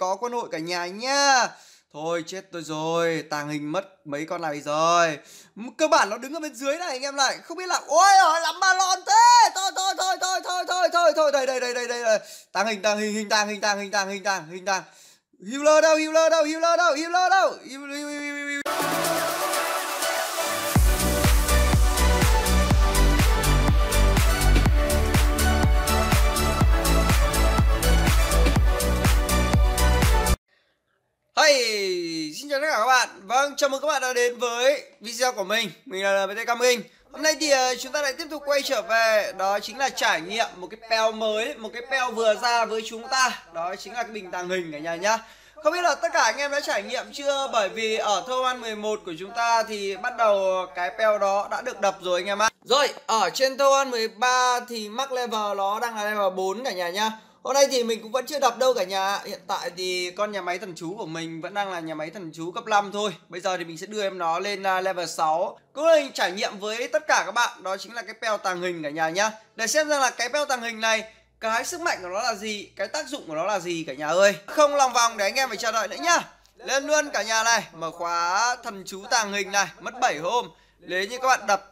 có quân hội cả nhà nhá Thôi chết tôi rồi, tàng hình mất mấy con này rồi Cơ bản nó đứng ở bên dưới này anh em lại Không biết là, ôi ơi lắm ba lon thế Thôi thôi thôi thôi thôi thôi thôi thôi Đây đây đây đây đây Tàng hình tàng hình hình tàng hình tàng hình tàng hình tàng hình tàng Healer đâu healer đâu healer đâu healer đâu healer, healer, healer, healer. chào mừng các bạn đã đến với video của mình Mình là MT Cam Kinh Hôm nay thì ờ, chúng ta lại tiếp tục quay trở về Đó chính là trải nghiệm một cái peo mới Một cái peo vừa ra với chúng ta Đó chính là cái bình tàng hình cả nhà nhá Không biết là tất cả anh em đã trải nghiệm chưa Bởi vì ở thơ hoan 11 của chúng ta Thì bắt đầu cái peo đó đã được đập rồi anh em ạ Rồi ở trên thơ hoan 13 Thì mắc level nó đang là level 4 cả nhà nhá Hôm nay thì mình cũng vẫn chưa đập đâu cả nhà Hiện tại thì con nhà máy thần chú của mình vẫn đang là nhà máy thần chú cấp 5 thôi Bây giờ thì mình sẽ đưa em nó lên à, level 6 Cũng là hình trải nghiệm với tất cả các bạn Đó chính là cái peo tàng hình cả nhà nhá Để xem ra là cái peo tàng hình này Cái sức mạnh của nó là gì Cái tác dụng của nó là gì cả nhà ơi Không lòng vòng để anh em phải chờ đợi nữa nhá Lên luôn cả nhà này Mở khóa thần chú tàng hình này Mất 7 hôm Nếu như các bạn đập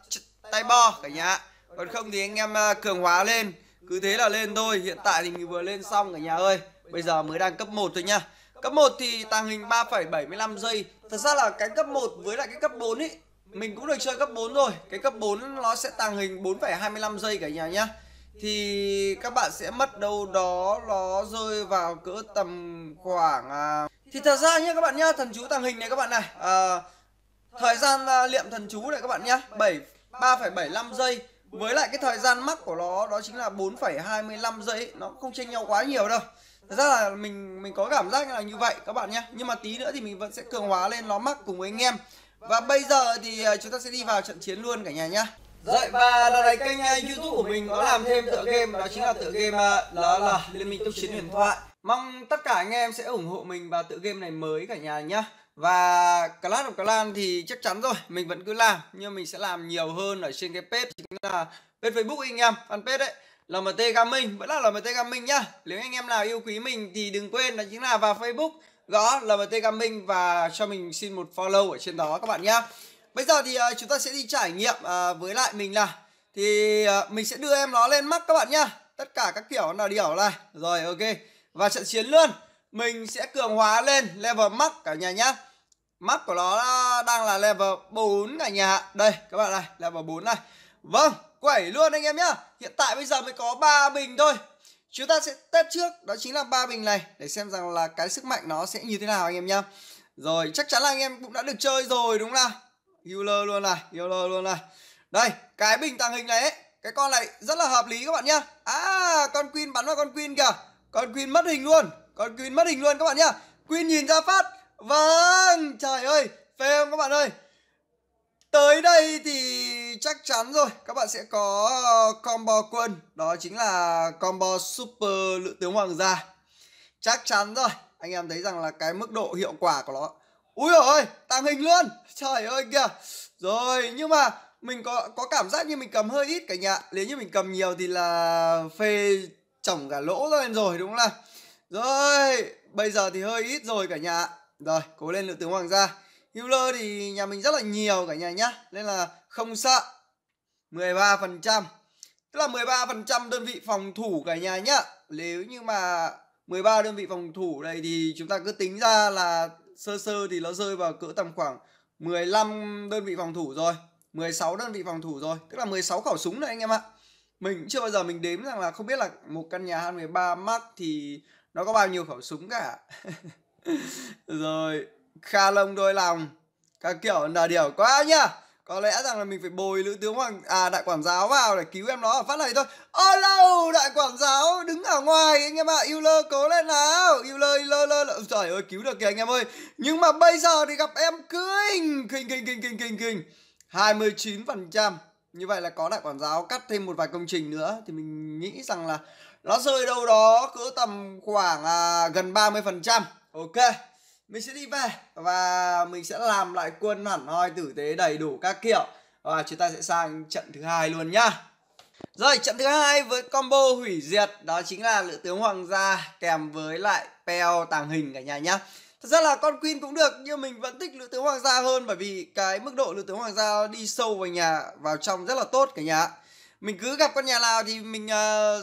tay bo cả nhà Còn không thì anh em à, cường hóa lên cứ thế là lên thôi, hiện tại thì mình vừa lên xong cả nhà ơi. Bây giờ mới đang cấp 1 thôi nha. Cấp 1 thì tàng hình 3,75 giây. Thật ra là cái cấp 1 với lại cái cấp 4 ý, mình cũng được chơi cấp 4 rồi. Cái cấp 4 nó sẽ tàng hình 4,25 giây cả nhà nhá. Thì các bạn sẽ mất đâu đó nó rơi vào cỡ tầm khoảng... À... Thì thật ra nhá các bạn nhá, thần chú tàng hình này các bạn này. À, thời gian à, liệm thần chú này các bạn nhá, 7 3,75 giây với lại cái thời gian mắc của nó đó chính là 4,25 giây nó không chênh nhau quá nhiều đâu Thật ra là mình mình có cảm giác là như vậy các bạn nhé nhưng mà tí nữa thì mình vẫn sẽ cường hóa lên nó mắc cùng với anh em và bây giờ thì à, chúng ta sẽ đi vào trận chiến luôn cả nhà nhé Rồi và lần này kênh à, youtube của mình có làm thêm tựa game đó chính là tựa game là là Liên minh tốc chiến huyền thoại Mong tất cả anh em sẽ ủng hộ mình vào tựa game này mới cả nhà nhé và Clash of Clans thì chắc chắn rồi mình vẫn cứ làm nhưng mình sẽ làm nhiều hơn ở trên cái page chính là page Facebook anh em fanpage đấy LMT Gaming vẫn là LMT Gaming nhá nếu anh em nào yêu quý mình thì đừng quên đó chính là vào Facebook gõ LMT Gaming và cho mình xin một follow ở trên đó các bạn nhá bây giờ thì uh, chúng ta sẽ đi trải nghiệm uh, với lại mình là thì uh, mình sẽ đưa em nó lên mắt các bạn nhá tất cả các kiểu là điểu này rồi ok và trận chiến luôn mình sẽ cường hóa lên level mắc cả nhà nhá Mắt của nó đang là level 4 cả nhà Đây các bạn này level 4 này Vâng quẩy luôn anh em nhá Hiện tại bây giờ mới có 3 bình thôi Chúng ta sẽ test trước đó chính là ba bình này Để xem rằng là cái sức mạnh nó sẽ như thế nào anh em nhá Rồi chắc chắn là anh em cũng đã được chơi rồi đúng không nào Healer luôn này Healer luôn này Đây cái bình tàng hình này ấy Cái con này rất là hợp lý các bạn nhá À con Queen bắn vào con Queen kìa Con Queen mất hình luôn Con Queen mất hình luôn các bạn nhá Queen nhìn ra phát Vâng, trời ơi, phê không các bạn ơi? Tới đây thì chắc chắn rồi, các bạn sẽ có combo quân, đó chính là combo super lựa tướng hoàng gia. Chắc chắn rồi, anh em thấy rằng là cái mức độ hiệu quả của nó. Úi dồi ôi, tàng hình luôn, trời ơi kìa. Rồi, nhưng mà mình có có cảm giác như mình cầm hơi ít cả nhà. Nếu như mình cầm nhiều thì là phê chỏng cả lỗ ra lên rồi, đúng không nào? Rồi, bây giờ thì hơi ít rồi cả nhà rồi, cố lên nữ tướng hoàng gia. Healer thì nhà mình rất là nhiều cả nhà nhá, nên là không sợ. 13%. Tức là 13% đơn vị phòng thủ cả nhà nhá. Nếu như mà 13 đơn vị phòng thủ đây thì chúng ta cứ tính ra là sơ sơ thì nó rơi vào cỡ tầm khoảng 15 đơn vị phòng thủ rồi. 16 đơn vị phòng thủ rồi, tức là 16 khẩu súng này anh em ạ. Mình chưa bao giờ mình đếm rằng là không biết là một căn nhà 23 Mark thì nó có bao nhiêu khẩu súng cả. rồi kha lông đôi lòng các kiểu là điều quá nhá có lẽ rằng là mình phải bồi lữ tướng hoàng à đại quản giáo vào để cứu em nó ở phát này thôi ôi lâu đại quản giáo đứng ở ngoài anh em ạ à. yêu lơ cố lên nào yêu lơ lơ lơ lơ trời ơi cứu được kìa anh em ơi nhưng mà bây giờ thì gặp em kinh kinh kinh kinh kinh kinh kinh chín phần trăm như vậy là có đại quản giáo cắt thêm một vài công trình nữa thì mình nghĩ rằng là nó rơi đâu đó cứ tầm khoảng à, gần mươi phần trăm ok mình sẽ đi về và mình sẽ làm lại quân hẳn hoi tử tế đầy đủ các kiểu và chúng ta sẽ sang trận thứ hai luôn nhá rồi trận thứ hai với combo hủy diệt đó chính là lựa tướng hoàng gia kèm với lại peo tàng hình cả nhà nhá Thật ra là con Queen cũng được nhưng mình vẫn thích lựa tướng hoàng gia hơn bởi vì cái mức độ lựa tướng hoàng gia đi sâu vào nhà vào trong rất là tốt cả nhà. Mình cứ gặp con nhà nào thì mình uh,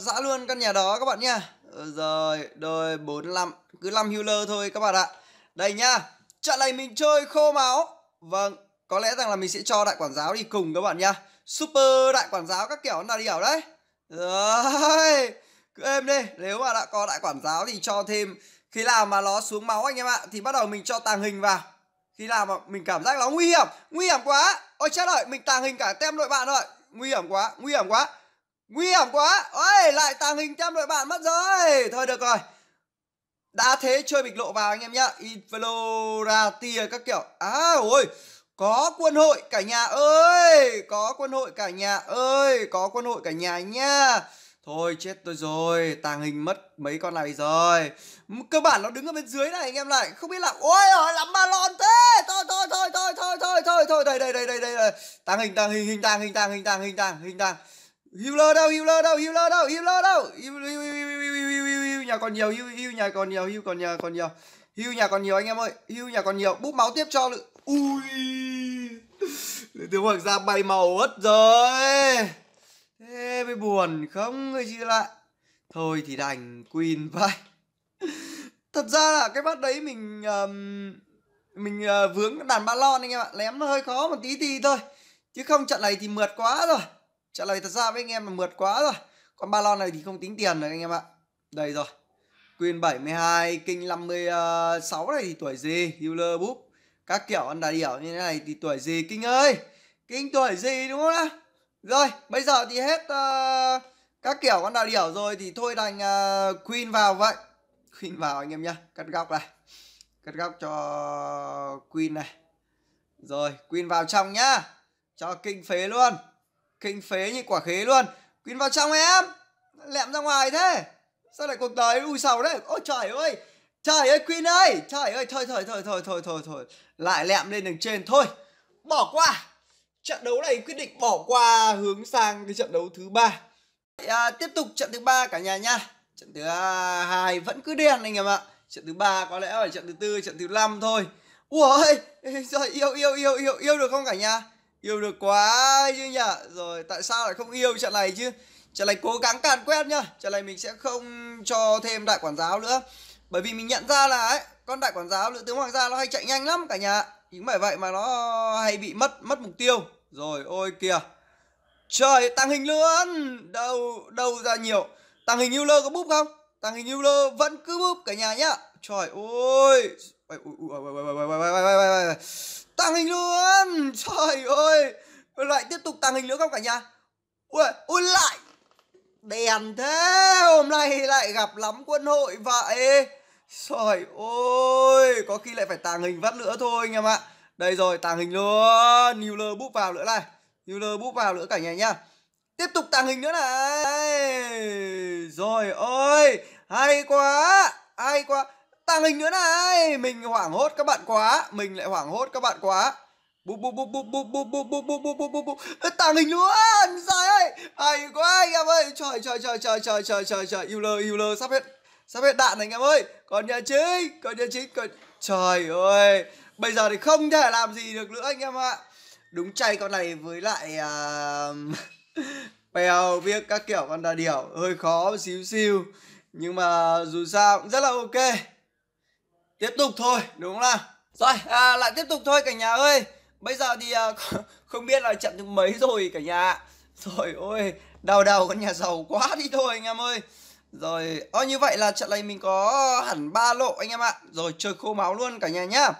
dã luôn con nhà đó các bạn nhá rồi đôi 45 cứ 5 healer thôi các bạn ạ đây nhá trận này mình chơi khô máu vâng có lẽ rằng là mình sẽ cho đại quản giáo đi cùng các bạn nhá super đại quản giáo các kiểu nào đi ở đấy rồi cứ êm đi nếu mà đã có đại quản giáo thì cho thêm khi nào mà nó xuống máu anh em ạ thì bắt đầu mình cho tàng hình vào khi nào mà mình cảm giác nó nguy hiểm nguy hiểm quá ôi chết rồi mình tàng hình cả tem đội bạn rồi nguy hiểm quá nguy hiểm quá Nguy hiểm quá. Ôi, lại tàng hình trăm đội bạn mất rồi. Thôi được rồi. Đã thế chơi bịch lộ vào anh em nhá. Infloratia các kiểu. À, ôi. Có quân hội cả nhà ơi. Có quân hội cả nhà ơi. Có quân hội cả nhà nha, Thôi chết tôi rồi, tàng hình mất mấy con này rồi Cơ bản nó đứng ở bên dưới này anh em lại Không biết là, ôi ơi lắm ba lon thế Thôi thôi thôi thôi thôi thôi thôi thôi Đây đây đây đây đây Tàng hình tàng hình hình tàng hình tàng hình tàng hình tàng hình tàng healer đâu healer đâu healer đâu healer đâu hưu nhà còn nhiều hưu hưu nhà còn nhiều hưu còn nhà còn nhiều hưu nhà còn nhiều anh em ơi hưu nhà còn nhiều búp máu tiếp cho lự ui tiếng hoàng gia bay màu ớt rồi thế mới buồn không người chia lại thôi thì đành queen vai thật ra là cái bắt đấy mình um, mình uh, vướng đàn ba lon anh em ạ lém nó hơi khó một tí tí thôi chứ không trận này thì mượt quá rồi trả lời thật ra với anh em mà mượt quá rồi con ba lon này thì không tính tiền rồi anh em ạ đây rồi Queen 72, King 56 ờ, này thì tuổi gì? Healer búp Các kiểu ăn đại điểu như thế này thì tuổi gì? kinh ơi! kinh tuổi gì đúng không ạ? Rồi, bây giờ thì hết uh, các kiểu con đại điểu rồi thì thôi đành uh, Queen vào vậy. Queen vào anh em nhá, cắt góc này. Cắt góc cho Queen này. Rồi, Queen vào trong nhá. Cho kinh phế luôn. Kinh phế như quả khế luôn Quyến vào trong em Lẹm ra ngoài thế Sao lại cuộc đời ui sầu đấy Ôi trời ơi Trời ơi Queen ơi Trời ơi thôi thôi thôi thôi thôi thôi thôi Lại lẹm lên đường trên thôi Bỏ qua Trận đấu này quyết định bỏ qua hướng sang cái trận đấu thứ ba à, Tiếp tục trận thứ ba cả nhà nha Trận thứ à, hai vẫn cứ đen anh em ạ Trận thứ ba có lẽ là trận thứ tư, trận thứ năm thôi Ủa ơi, rồi yêu yêu yêu yêu yêu được không cả nhà? Yêu được quá chứ nhỉ Rồi tại sao lại không yêu trận này chứ Trận này cố gắng càn quét nhá Trận này mình sẽ không cho thêm đại quản giáo nữa Bởi vì mình nhận ra là ấy, Con đại quản giáo lựa tướng hoàng gia nó hay chạy nhanh lắm cả nhà Chính bởi vậy mà nó hay bị mất mất mục tiêu Rồi ôi kìa Trời tăng hình luôn Đâu đâu ra nhiều Tăng hình Euler có búp không Tăng hình Euler vẫn cứ búp cả nhà nhá Trời ơi tăng hình luôn Trời ơi Lại tiếp tục tăng hình nữa không cả nhà Ui, ui lại Đèn thế Hôm nay lại gặp lắm quân hội vậy Trời ơi Có khi lại phải tàng hình vắt nữa thôi anh em ạ Đây rồi tàng hình luôn lơ búp vào nữa này lơ búp vào nữa cả nhà nhá Tiếp tục tàng hình nữa này Rồi ơi Hay quá Hay quá tàng hình nữa này mình hoảng hốt các bạn quá mình lại hoảng hốt các bạn quá bu bu bu bu bu bu bu bu bu bu bu bu bu tàng hình luôn trời ơi hay quá anh em ơi trời trời trời trời trời trời trời trời yêu lơ yêu lơ sắp hết sắp hết đạn này anh em ơi còn nhà chính còn nhà chính còn trời ơi bây giờ thì không thể làm gì được nữa anh em ạ đúng chay con này với lại bèo biết các kiểu con đà điểu hơi khó xíu xíu nhưng mà dù sao cũng rất là ok tiếp tục thôi đúng không nào rồi à, lại tiếp tục thôi cả nhà ơi bây giờ thì à, không biết là trận thứ mấy rồi cả nhà rồi ôi đau đầu con nhà giàu quá đi thôi anh em ơi rồi ô như vậy là trận này mình có hẳn ba lộ anh em ạ rồi chơi khô máu luôn cả nhà nhá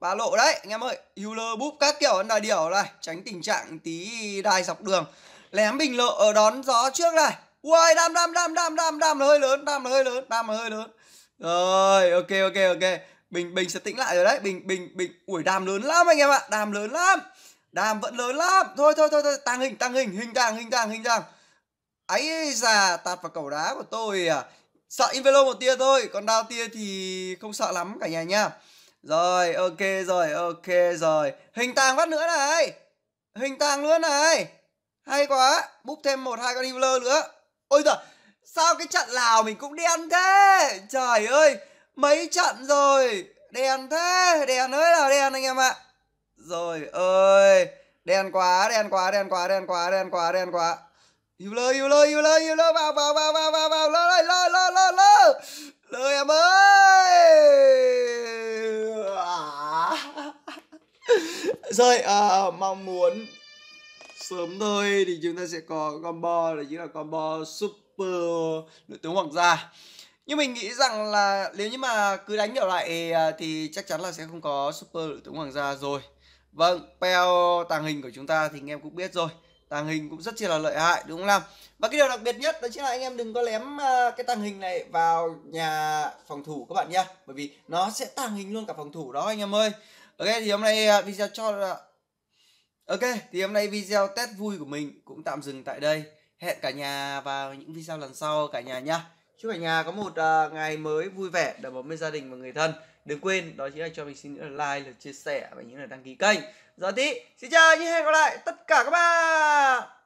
ba lộ đấy anh em ơi Euler búp các kiểu là điểu này tránh tình trạng tí đai dọc đường lém bình lộ ở đón gió trước này ui đam đam đam đam đam đam là hơi lớn đam là hơi lớn đam là hơi lớn rồi ok ok ok bình bình sẽ tĩnh lại rồi đấy bình bình bình ủi đàm lớn lắm anh em ạ đàm lớn lắm đàm vẫn lớn lắm thôi thôi thôi, thôi. tăng hình tăng hình hình càng hình càng hình càng ấy già tạt vào cẩu đá của tôi à sợ invelo một tia thôi còn đao tia thì không sợ lắm cả nhà nha rồi ok rồi ok rồi hình tàng phát nữa này hình tàng luôn này hay quá búp thêm một hai con healer nữa ôi giời Sao cái trận lào mình cũng đen thế Trời ơi Mấy trận rồi Đen thế Đen ơi là đen anh em ạ Rồi ơi Đen quá đen quá đen quá đen quá đen quá đen quá Yêu lơ yêu lơ yêu lơ yêu lơ vào vào vào vào vào vào lơ lơ lơ lơ lơ lơ em ơi rồi à, mong muốn sớm thôi thì chúng ta sẽ có combo là chính là combo super super nữ tướng hoàng gia nhưng mình nghĩ rằng là nếu như mà cứ đánh kiểu lại à, thì chắc chắn là sẽ không có super nữ tướng hoàng gia rồi vâng peo tàng hình của chúng ta thì anh em cũng biết rồi tàng hình cũng rất chi là lợi hại đúng không nào và cái điều đặc biệt nhất đó chính là anh em đừng có lém à, cái tàng hình này vào nhà phòng thủ các bạn nhé bởi vì nó sẽ tàng hình luôn cả phòng thủ đó anh em ơi ok thì hôm nay à, video cho Ok, thì hôm nay video test vui của mình cũng tạm dừng tại đây hẹn cả nhà vào những video lần sau cả nhà nhá chúc cả nhà có một uh, ngày mới vui vẻ đầm ấm bên gia đình và người thân đừng quên đó chính là cho mình xin lượt like lượt chia sẻ và những là đăng ký kênh giờ dạ, tí xin chào như hẹn gặp lại tất cả các bạn